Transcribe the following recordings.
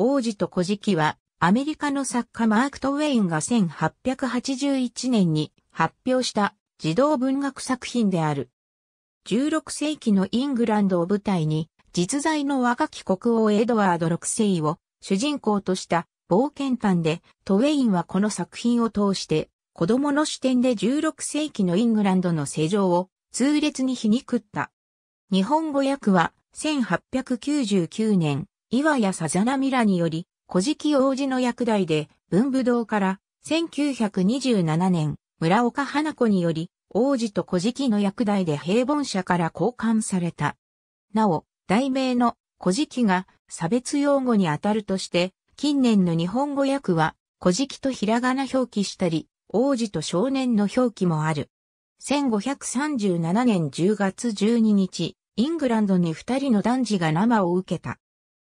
王子と古事記は、アメリカの作家マーク・トウェインが1881年に発表した児童文学作品である。16世紀のイングランドを舞台に、実在の若き国王エドワード6世を主人公とした冒険譚で、トウェインはこの作品を通して、子供の視点で16世紀のイングランドの世情を痛烈に皮肉った。日本語訳は1899年岩谷さざなみらにより、古事記王子の役代で、文武道から、1927年、村岡花子により、王子と古事記の役代で平凡社から交換された。なお、題名の古事記が差別用語にあたるとして、近年の日本語訳は、古事記とひらがな表記したり、王子と少年の表記もある。1537年10月12日、イングランドに二人の男児が生を受けた。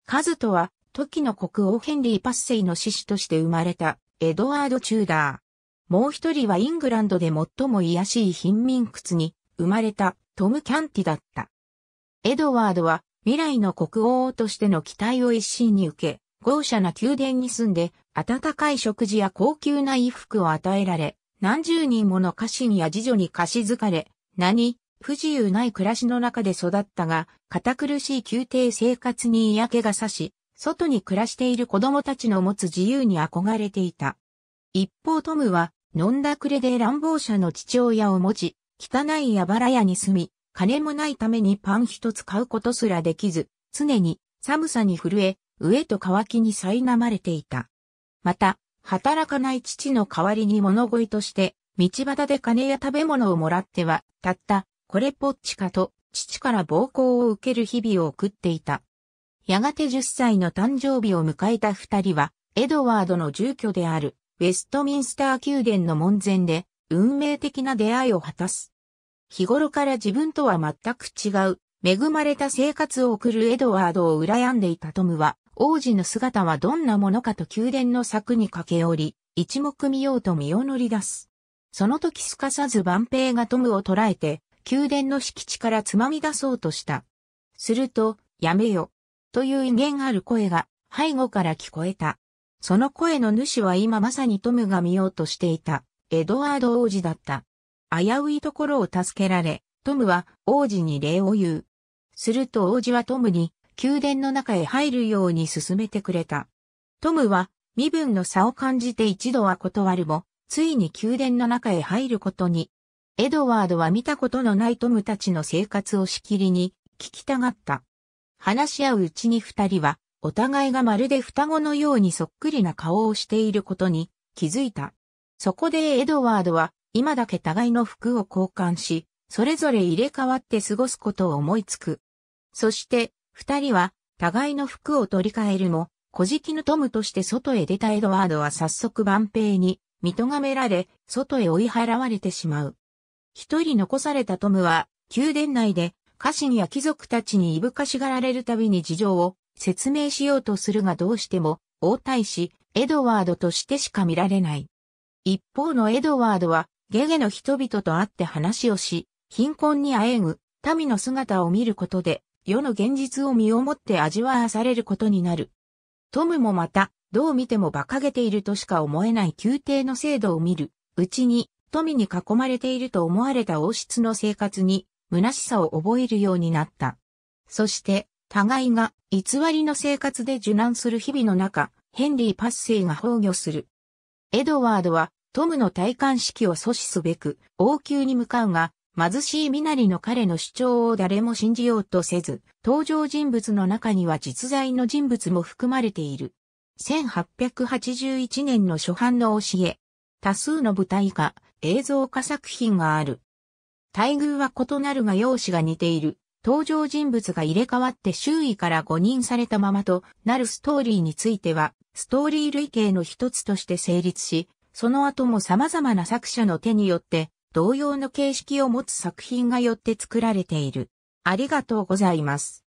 カズトは、時の国王ヘンリー・パッセイの子子として生まれた、エドワード・チューダー。もう一人はイングランドで最も癒しい貧民屈に生まれたトム・キャンティだった。エドワードは未来の国王としての期待を一身に受け、豪奢な宮殿に住んで温かい食事や高級な衣服を与えられ、何十人もの家臣や次女に貸し付かれ、何、不自由ない暮らしの中で育ったが、堅苦しい宮廷生活に嫌気がさし、外に暮らしている子供たちの持つ自由に憧れていた。一方トムは、飲んだくれで乱暴者の父親を持ち、汚いやばら屋に住み、金もないためにパン一つ買うことすらできず、常に寒さに震え、飢えと渇きに苛まれていた。また、働かない父の代わりに物乞いとして、道端で金や食べ物をもらっては、たったこれぽっちかと父から暴行を受ける日々を送っていた。やがて10歳の誕生日を迎えた二人は、エドワードの住居であるウェストミンスター宮殿の門前で運命的な出会いを果たす。日頃から自分とは全く違う、恵まれた生活を送るエドワードを羨んでいたトムは、王子の姿はどんなものかと宮殿の柵に駆け寄り、一目見ようと身を乗り出す。その時すかさず万平がトムを捉えて、宮殿の敷地からつまみ出そうとした。すると、やめよ、という威厳ある声が背後から聞こえた。その声の主は今まさにトムが見ようとしていた、エドワード王子だった。危ういところを助けられ、トムは王子に礼を言う。すると王子はトムに宮殿の中へ入るように進めてくれた。トムは身分の差を感じて一度は断るも、ついに宮殿の中へ入ることにエドワードは見たことのないトムたちの生活をしきりに聞きたがった。話し合ううちに二人は、お互いがまるで双子のようにそっくりな顔をしていることに気づいた。そこでエドワードは、今だけ互いの服を交換し、それぞれ入れ替わって過ごすことを思いつく。そして、二人は、互いの服を取り替えるも、小敷のトムとして外へ出たエドワードは早速万平に、見とがめられ、外へ追い払われてしまう。一人残されたトムは、宮殿内で家臣や貴族たちにいぶかしがられるたびに事情を説明しようとするがどうしても王太子、エドワードとしてしか見られない。一方のエドワードは、ゲゲの人々と会って話をし、貧困にあえぐ民の姿を見ることで、世の現実を身をもって味わわされることになる。トムもまた、どう見ても馬鹿げているとしか思えない宮廷の制度を見るうちに富に囲まれていると思われた王室の生活に、虚しさを覚えるようになった。そして、互いが偽りの生活で受難する日々の中、ヘンリー・パッセイが崩御する。エドワードはトムの戴冠式を阻止すべく王宮に向かうが、貧しい身なりの彼の主張を誰も信じようとせず、登場人物の中には実在の人物も含まれている。1881年の初版の教え、多数の舞台が映像化作品がある。待遇は異なるが容姿が似ている。登場人物が入れ替わって周囲から誤認されたままとなるストーリーについては、ストーリー類型の一つとして成立し、その後も様々な作者の手によって同様の形式を持つ作品がよって作られている。ありがとうございます。